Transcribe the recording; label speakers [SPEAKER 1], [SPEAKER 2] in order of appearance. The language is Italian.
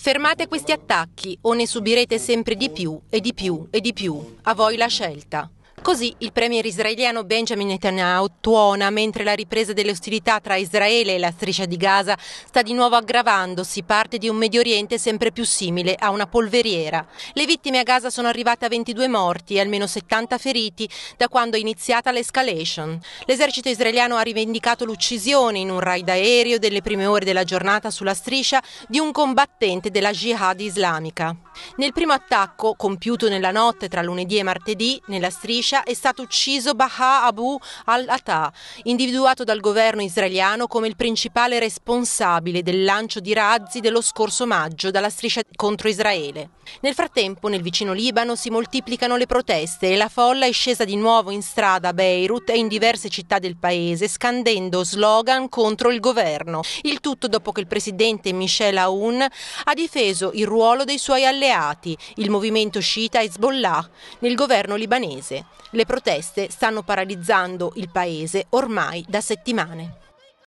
[SPEAKER 1] Fermate questi attacchi o ne subirete sempre di più e di più e di più. A voi la scelta. Così il premier israeliano Benjamin Netanyahu tuona mentre la ripresa delle ostilità tra Israele e la striscia di Gaza sta di nuovo aggravandosi, parte di un Medio Oriente sempre più simile a una polveriera. Le vittime a Gaza sono arrivate a 22 morti e almeno 70 feriti da quando è iniziata l'escalation. L'esercito israeliano ha rivendicato l'uccisione in un raid aereo delle prime ore della giornata sulla striscia di un combattente della jihad islamica. Nel primo attacco, compiuto nella notte tra lunedì e martedì, nella striscia, è stato ucciso Baha Abu al atah individuato dal governo israeliano come il principale responsabile del lancio di razzi dello scorso maggio dalla striscia contro Israele. Nel frattempo, nel vicino Libano si moltiplicano le proteste e la folla è scesa di nuovo in strada a Beirut e in diverse città del paese, scandendo slogan contro il governo. Il tutto dopo che il presidente Michel Aoun ha difeso il ruolo dei suoi alleati alleati, il movimento sciita Hezbollah, nel governo libanese. Le proteste stanno paralizzando il paese ormai da settimane.